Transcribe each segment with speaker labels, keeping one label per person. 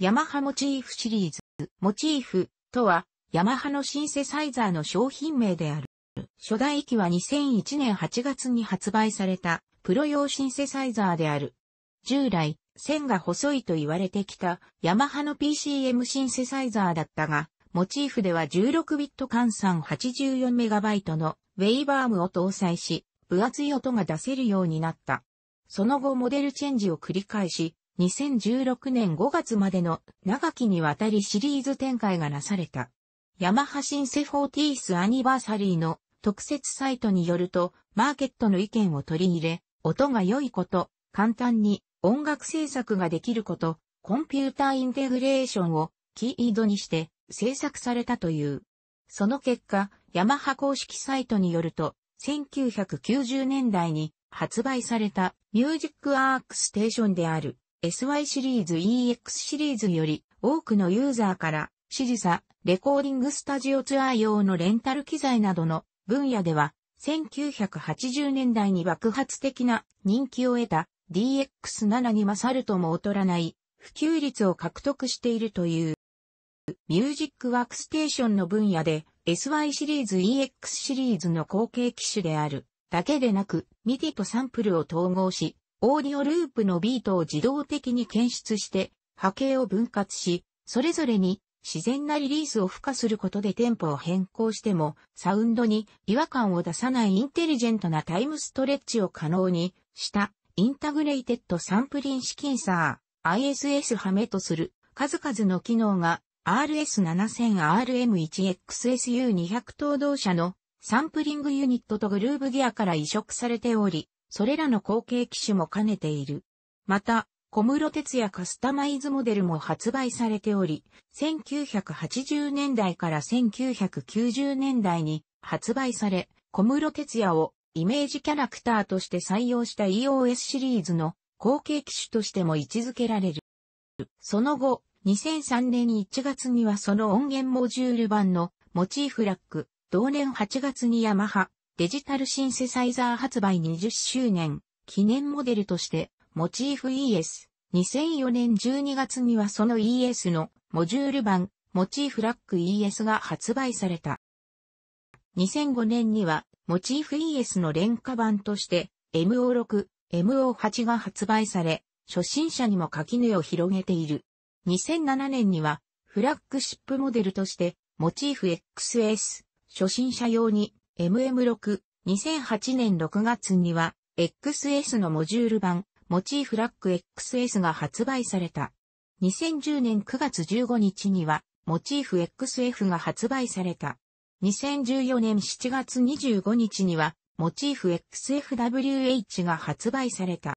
Speaker 1: ヤマハモチーフシリーズ、モチーフとは、ヤマハのシンセサイザーの商品名である。初代機は2001年8月に発売された、プロ用シンセサイザーである。従来、線が細いと言われてきた、ヤマハの PCM シンセサイザーだったが、モチーフでは16ビット換算8 4イトのウェイバームを搭載し、分厚い音が出せるようになった。その後モデルチェンジを繰り返し、2016年5月までの長きにわたりシリーズ展開がなされた。ヤマハシンセフォーティースアニバーサリーの特設サイトによると、マーケットの意見を取り入れ、音が良いこと、簡単に音楽制作ができること、コンピューターインテグレーションをキードにして制作されたという。その結果、ヤマハ公式サイトによると、1990年代に発売されたミュージックアークステーションである SY シリーズ EX シリーズより多くのユーザーから支持さ、レコーディングスタジオツアー用のレンタル機材などの分野では1980年代に爆発的な人気を得た DX7 に勝るとも劣らない普及率を獲得しているという。ミュージックワークステーションの分野で SY シリーズ EX シリーズの後継機種であるだけでなく MIDI とサンプルを統合しオーディオループのビートを自動的に検出して波形を分割し、それぞれに自然なリリースを付加することでテンポを変更してもサウンドに違和感を出さないインテリジェントなタイムストレッチを可能にしたインタグレイテッドサンプリンシキンサー ISS はめとする数々の機能が RS7000RM1XSU200 等動車のサンプリングユニットとグルーブギアから移植されており、それらの後継機種も兼ねている。また、小室哲也カスタマイズモデルも発売されており、1980年代から1990年代に発売され、小室哲也をイメージキャラクターとして採用した EOS シリーズの後継機種としても位置づけられる。その後、2003年1月にはその音源モジュール版のモチーフラック、同年8月にヤマハ、デジタルシンセサイザー発売20周年記念モデルとしてモチーフ ES。2004年12月にはその ES のモジュール版モチーフラック ES が発売された。2005年にはモチーフ ES の廉価版として MO6、MO8 が発売され、初心者にも垣根を広げている。2007年にはフラッグシップモデルとしてモチーフ XS、初心者用に MM6、2008年6月には、XS のモジュール版、モチーフラック XS が発売された。2010年9月15日には、モチーフ XF が発売された。2014年7月25日には、モチーフ XFWH が発売された。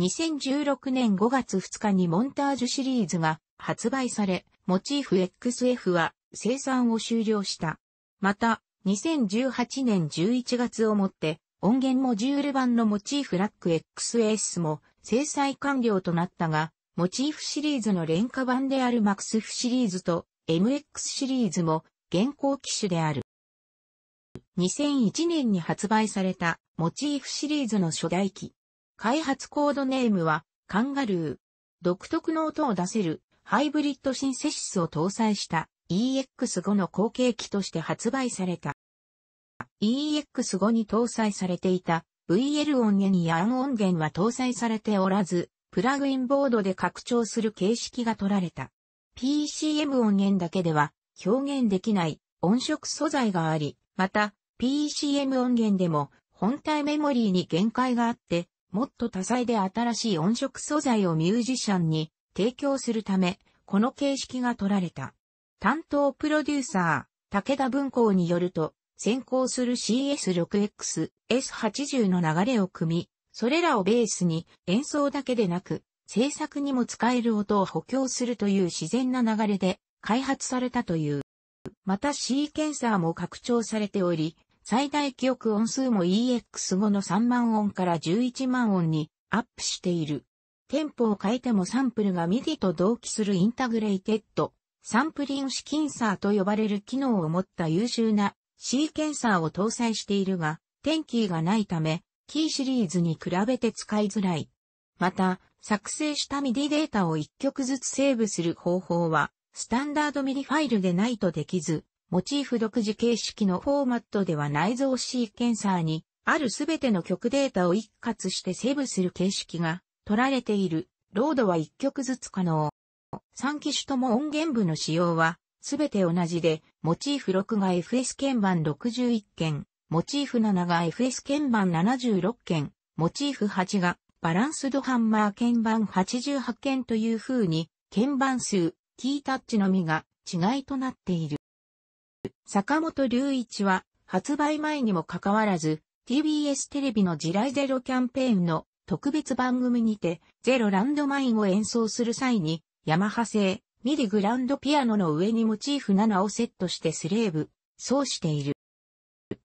Speaker 1: 2016年5月2日にモンタージュシリーズが発売され、モチーフ XF は生産を終了した。また、2018年11月をもって、音源モジュール版のモチーフラック XS も制裁完了となったが、モチーフシリーズの廉価版である MAXF シリーズと MX シリーズも現行機種である。2001年に発売されたモチーフシリーズの初代機。開発コードネームはカンガルー。独特の音を出せるハイブリッドシンセシスを搭載した EX5 の後継機として発売された。EX5 に搭載されていた VL 音源やアン音源は搭載されておらず、プラグインボードで拡張する形式が取られた。PCM 音源だけでは表現できない音色素材があり、また PCM 音源でも本体メモリーに限界があって、もっと多彩で新しい音色素材をミュージシャンに提供するため、この形式が取られた。担当プロデューサー、武田文庫によると、先行する CS6X、S80 の流れを組み、それらをベースに演奏だけでなく、制作にも使える音を補強するという自然な流れで開発されたという。またシーケンサーも拡張されており、最大記憶音数も EX5 の3万音から11万音にアップしている。テンポを変えてもサンプルがミディと同期するインタグレイテッドサンプリンシキンサーと呼ばれる機能を持った優秀なシーケンサーを搭載しているが、テンキーがないため、キーシリーズに比べて使いづらい。また、作成したミディデータを一曲ずつセーブする方法は、スタンダードミディファイルでないとできず、モチーフ独自形式のフォーマットでは内蔵シーケンサーに、あるすべての曲データを一括してセーブする形式が取られている。ロードは一曲ずつ可能。3機種とも音源部の仕様は、すべて同じで、モチーフ6が FS 鍵盤61件、モチーフ7が FS 鍵盤76件、モチーフ8がバランスドハンマー鍵盤88件という風に、鍵盤数、キータッチのみが違いとなっている。坂本隆一は、発売前にもかかわらず、TBS テレビの地雷ゼロキャンペーンの特別番組にて、ゼロランドマインを演奏する際に、ヤマハ製、ミリグランドピアノの上にモチーフ7をセットしてスレーブ、そうしている。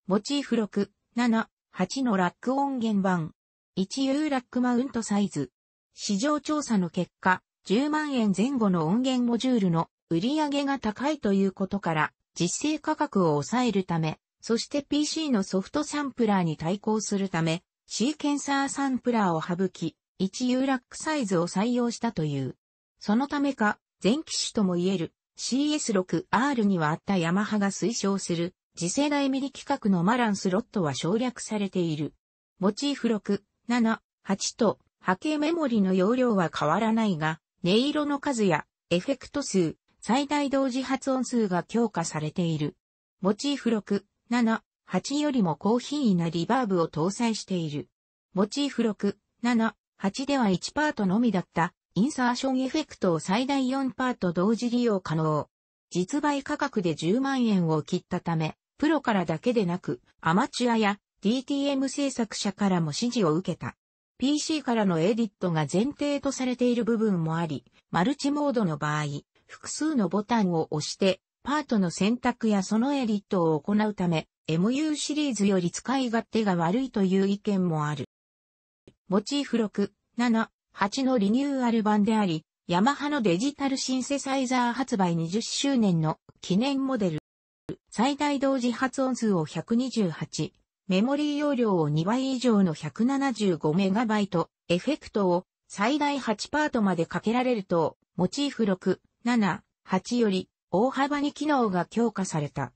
Speaker 1: モチーフ6、7、8のラック音源版。1ユーラックマウントサイズ。市場調査の結果、10万円前後の音源モジュールの売り上げが高いということから、実勢価格を抑えるため、そして PC のソフトサンプラーに対抗するため、シーケンサーサンプラーを省き、1ユーラックサイズを採用したという。そのためか、前機種とも言える CS6R にはあったヤマハが推奨する次世代ミリ規格のマランスロットは省略されている。モチーフ6、7、8と波形メモリの容量は変わらないが、音色の数やエフェクト数、最大同時発音数が強化されている。モチーフ6、7、8よりも高品位なリバーブを搭載している。モチーフ6、7、8では1パートのみだったインサーションエフェクトを最大4パート同時利用可能。実売価格で10万円を切ったため、プロからだけでなく、アマチュアや DTM 制作者からも支持を受けた。PC からのエディットが前提とされている部分もあり、マルチモードの場合、複数のボタンを押して、パートの選択やそのエディットを行うため、MU シリーズより使い勝手が悪いという意見もある。モチーフ6、7、8のリニューアル版であり、ヤマハのデジタルシンセサイザー発売20周年の記念モデル。最大同時発音数を128、メモリー容量を2倍以上の 175MB、エフェクトを最大8パートまでかけられると、モチーフ6、7、8より大幅に機能が強化された。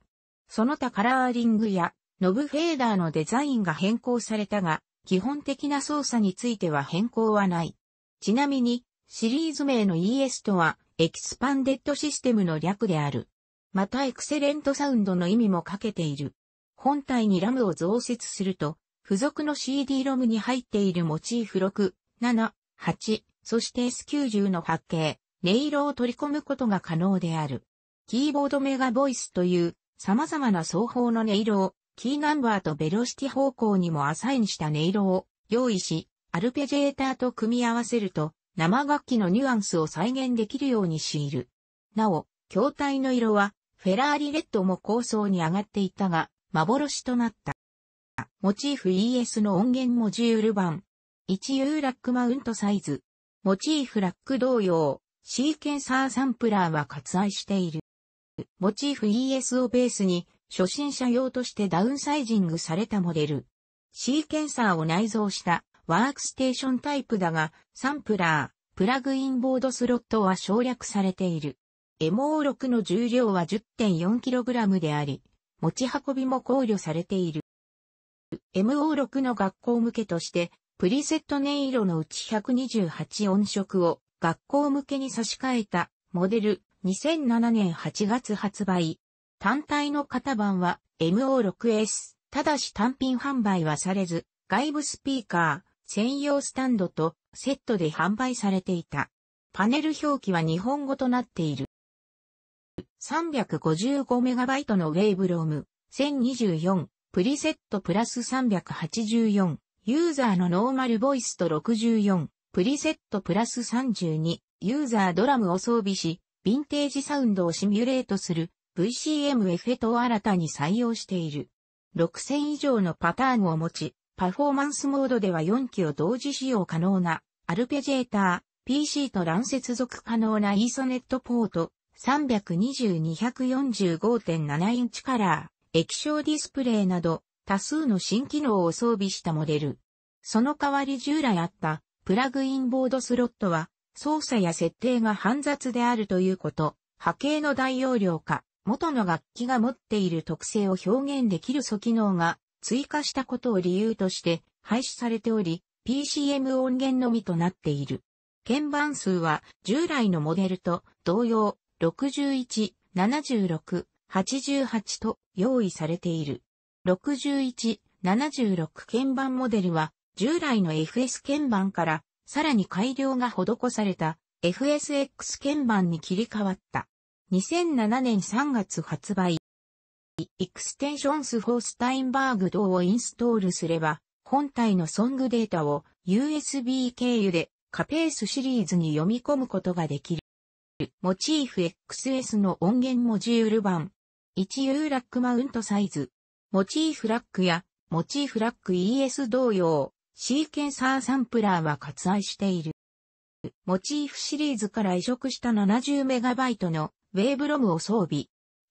Speaker 1: その他カラーリングやノブフェーダーのデザインが変更されたが、基本的な操作については変更はない。ちなみに、シリーズ名の ES とは、エキスパンデッドシステムの略である。またエクセレントサウンドの意味もかけている。本体にラムを増設すると、付属の CD ロムに入っているモチーフ6、7、8、そして S90 の発形、音色を取り込むことが可能である。キーボードメガボイスという様々な奏法の音色をキーナンバーとベロシティ方向にもアサインした音色を用意し、アルペジエーターと組み合わせると、生楽器のニュアンスを再現できるようにしている。なお、筐体の色は、フェラーリレッドも構想に上がっていたが、幻となった。モチーフ ES の音源モジュール版。1U ラックマウントサイズ。モチーフラック同様、シーケンサーサンプラーは割愛している。モチーフ ES をベースに、初心者用としてダウンサイジングされたモデル。シーケンサーを内蔵したワークステーションタイプだが、サンプラー、プラグインボードスロットは省略されている。MO6 の重量は 10.4kg であり、持ち運びも考慮されている。MO6 の学校向けとして、プリセット音色のうち128音色を学校向けに差し替えたモデル2007年8月発売。単体の型番は MO6S。ただし単品販売はされず、外部スピーカー、専用スタンドとセットで販売されていた。パネル表記は日本語となっている。355MB のウェーブローム1024プリセットプラス384ユーザーのノーマルボイスと64プリセットプラス32ユーザードラムを装備しヴィンテージサウンドをシミュレートする VCM エフェトを新たに採用している。6000以上のパターンを持ち、パフォーマンスモードでは4機を同時使用可能なアルペジェーター、PC と乱接続可能なイーソネットポート320-245.7インチカラー、液晶ディスプレイなど多数の新機能を装備したモデル。その代わり従来あったプラグインボードスロットは操作や設定が煩雑であるということ、波形の大容量化、元の楽器が持っている特性を表現できる素機能が追加したことを理由として廃止されており、PCM 音源のみとなっている。鍵盤数は従来のモデルと同様61、76、88と用意されている。61、76鍵盤モデルは従来の FS 鍵盤からさらに改良が施された FSX 鍵盤に切り替わった。2007年3月発売、エクステンションス・フォースタインバーグ等をインストールすれば、本体のソングデータを USB 経由でカペースシリーズに読み込むことができる。モチーフ XS の音源モジュール版。1U ラックマウントサイズ。モチーフラックやモチーフラック ES 同様、シーケンサーサンプラーは割愛している。モチーフシリーズから移植した 70MB のウェーブロムを装備。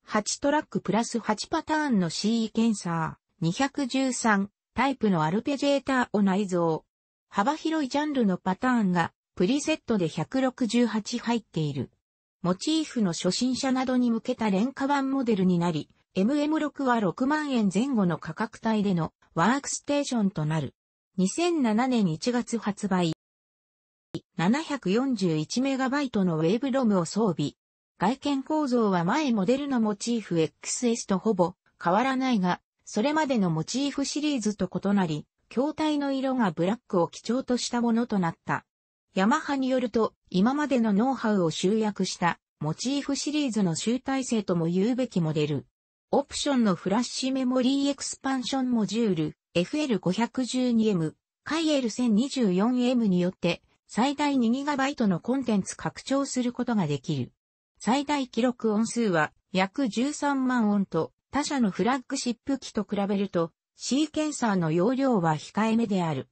Speaker 1: 8トラックプラス8パターンの CE ケンサー、213タイプのアルペジェーターを内蔵。幅広いジャンルのパターンがプリセットで168入っている。モチーフの初心者などに向けた廉価版モデルになり、MM6 は6万円前後の価格帯でのワークステーションとなる。2007年1月発売。741MB のウェーブロムを装備。外見構造は前モデルのモチーフ XS とほぼ変わらないが、それまでのモチーフシリーズと異なり、筐体の色がブラックを基調としたものとなった。ヤマハによると、今までのノウハウを集約したモチーフシリーズの集大成とも言うべきモデル。オプションのフラッシュメモリーエクスパンションモジュール FL512M、カイエル 1024M によって最大 2GB のコンテンツ拡張することができる。最大記録音数は約13万音と他社のフラッグシップ機と比べるとシーケンサーの容量は控えめである。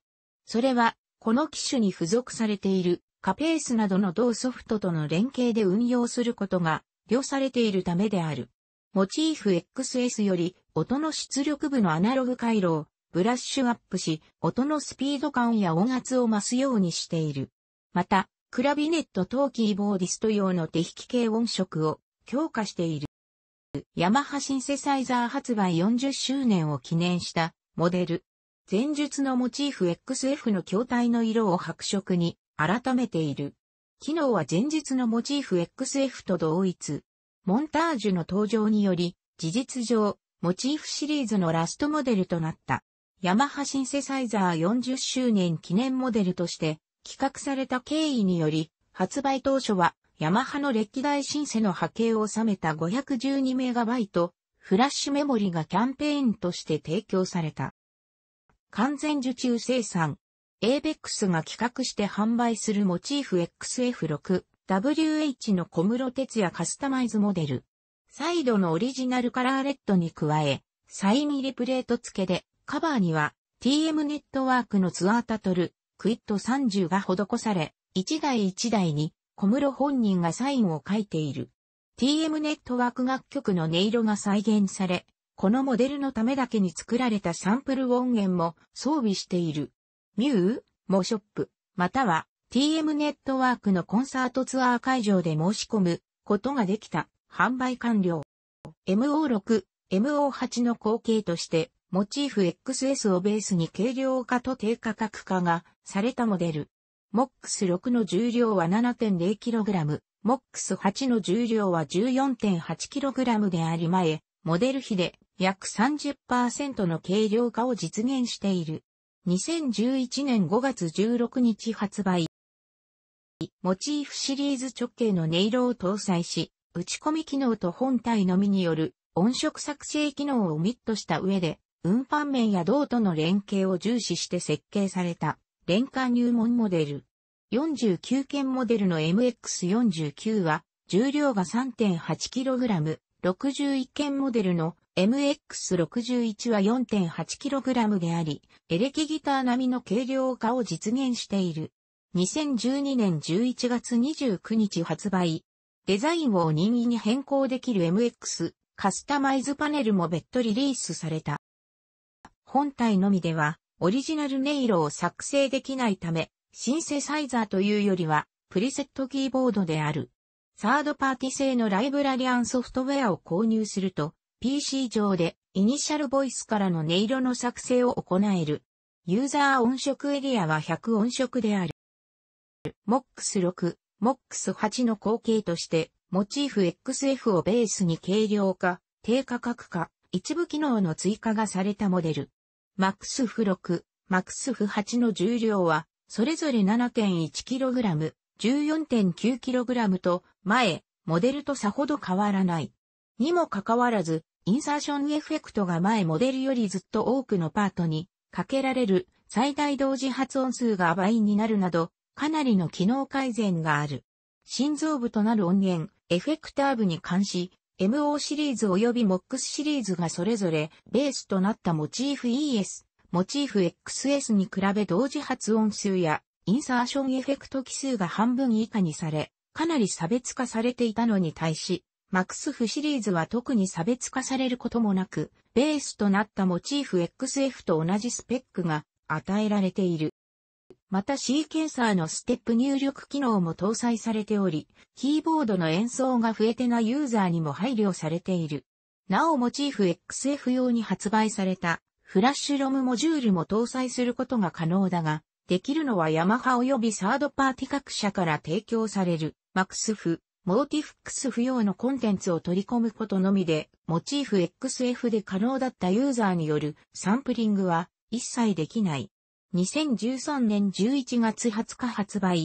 Speaker 1: それはこの機種に付属されているカペースなどの同ソフトとの連携で運用することが良されているためである。モチーフ XS より音の出力部のアナログ回路をブラッシュアップし、音のスピード感や音圧を増すようにしている。また、クラビネットトーキーボーディスト用の手引き系音色を強化している。ヤマハシンセサイザー発売40周年を記念したモデル。前述のモチーフ XF の筐体の色を白色に改めている。機能は前述のモチーフ XF と同一。モンタージュの登場により、事実上、モチーフシリーズのラストモデルとなった。ヤマハシンセサイザー40周年記念モデルとして企画された経緯により、発売当初は、ヤマハの歴代シンセの波形を収めた 512MB フラッシュメモリがキャンペーンとして提供された。完全受注生産。ABEX が企画して販売するモチーフ XF6、WH の小室哲也カスタマイズモデル。サイドのオリジナルカラーレッドに加え、サイミリプレート付けで、カバーには TM ネットワークのツアータトル、クイット30が施され、1台1台に小室本人がサインを書いている。TM ネットワーク楽曲の音色が再現され、このモデルのためだけに作られたサンプル音源も装備している。ミュー、モショップ、または TM ネットワークのコンサートツアー会場で申し込むことができた。販売完了。MO6、MO8 の後継として、モチーフ XS をベースに軽量化と低価格化がされたモデル。m o x 6の重量は 7.0kg、m o x 8の重量は 14.8kg であり前、モデル比で約30%の軽量化を実現している。2011年5月16日発売。モチーフシリーズ直径の音色を搭載し、打ち込み機能と本体のみによる音色作成機能をミットした上で、運搬面や銅との連携を重視して設計された。廉価入門モデル。49件モデルの MX49 は、重量が 3.8kg、61件モデルの MX61 は 4.8kg であり、エレキギター並みの軽量化を実現している。2012年11月29日発売。デザインを任意に変更できる MX カスタマイズパネルも別途リリースされた。本体のみでは、オリジナル音色を作成できないため、シンセサイザーというよりは、プリセットキーボードである。サードパーティ製のライブラリアンソフトウェアを購入すると、PC 上でイニシャルボイスからの音色の作成を行える。ユーザー音色エリアは100音色である。MOX6、MOX8 の後継として、モチーフ XF をベースに軽量化、低価格化、一部機能の追加がされたモデル。マックスフ6、マックスフ8の重量は、それぞれ 7.1kg、14.9kg と、前、モデルとさほど変わらない。にもかかわらず、インサーションエフェクトが前モデルよりずっと多くのパートに、かけられる最大同時発音数が倍になるなど、かなりの機能改善がある。心臓部となる音源、エフェクター部に関し、MO シリーズ及び MOX シリーズがそれぞれベースとなったモチーフ ES、モチーフ XS に比べ同時発音数やインサーションエフェクト奇数が半分以下にされ、かなり差別化されていたのに対し、MAXF シリーズは特に差別化されることもなく、ベースとなったモチーフ XF と同じスペックが与えられている。またシーケンサーのステップ入力機能も搭載されており、キーボードの演奏が増えてなユーザーにも配慮されている。なおモチーフ XF 用に発売されたフラッシュロムモジュールも搭載することが可能だが、できるのはヤマハ及びサードパーティ各社から提供される MAXF、モーティフックス不要のコンテンツを取り込むことのみで、モチーフ XF で可能だったユーザーによるサンプリングは一切できない。2013年11月20日発売。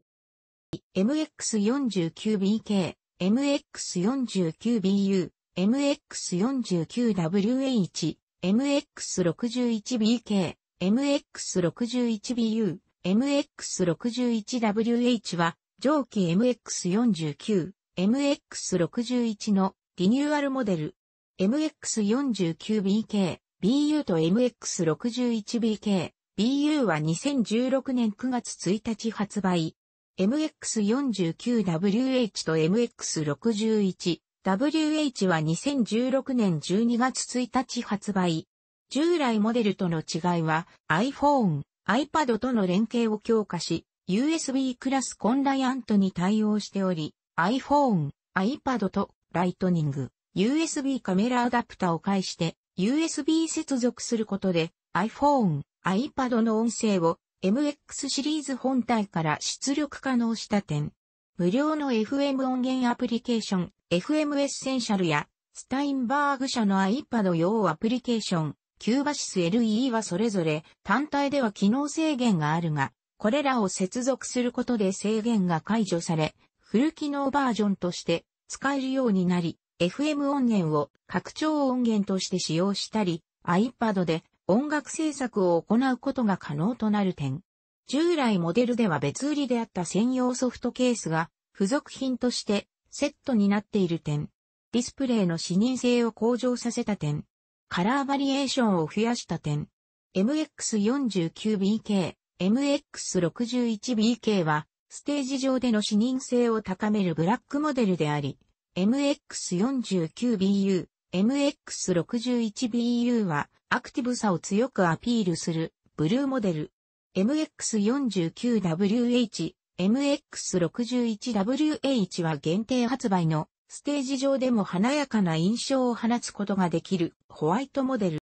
Speaker 1: MX49BK、MX49BU、MX49WH、MX61BK、MX61BU、MX61WH は、上記 MX49、MX61 のリニューアルモデル。MX49BK、BU と MX61BK、BU は2016年9月1日発売。MX49WH と MX61。WH は2016年12月1日発売。従来モデルとの違いは iPhone、iPad との連携を強化し、USB クラスコンライアントに対応しており、iPhone、iPad とライトニング、USB カメラアダプタを介して USB 接続することで iPhone、iPad の音声を MX シリーズ本体から出力可能した点。無料の FM 音源アプリケーション、FM エッセンシャルや、スタインバーグ社の iPad 用アプリケーション、キューバシス LE はそれぞれ単体では機能制限があるが、これらを接続することで制限が解除され、フル機能バージョンとして使えるようになり、FM 音源を拡張音源として使用したり、iPad で音楽制作を行うことが可能となる点。従来モデルでは別売りであった専用ソフトケースが付属品としてセットになっている点。ディスプレイの視認性を向上させた点。カラーバリエーションを増やした点。MX49BK、MX61BK はステージ上での視認性を高めるブラックモデルであり、MX49BU、MX61BU はアクティブさを強くアピールするブルーモデル。MX49WH、MX61WH は限定発売のステージ上でも華やかな印象を放つことができるホワイトモデル。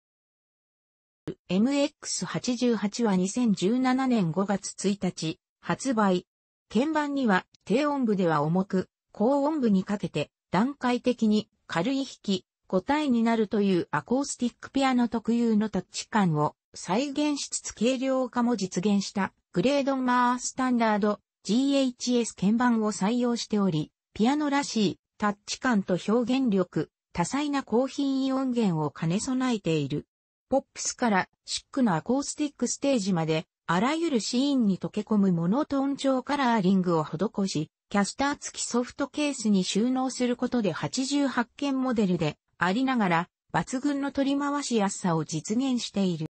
Speaker 1: MX88 は2017年5月1日発売。鍵盤には低音部では重く、高音部にかけて段階的に軽い弾き、答えになるというアコースティックピアノ特有のタッチ感を再現しつつ軽量化も実現したグレードマースタンダード GHS 鍵盤を採用しており、ピアノらしいタッチ感と表現力、多彩な高品位音源を兼ね備えている。ポップスからシックなアコースティックステージまで、あらゆるシーンに溶け込むモノトーン調カラーリングを施し、キャスター付きソフトケースに収納することで88件モデルでありながら、抜群の取り回しやすさを実現している。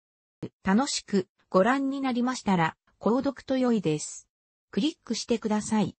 Speaker 1: 楽しくご覧になりましたら、購読と良いです。クリックしてください。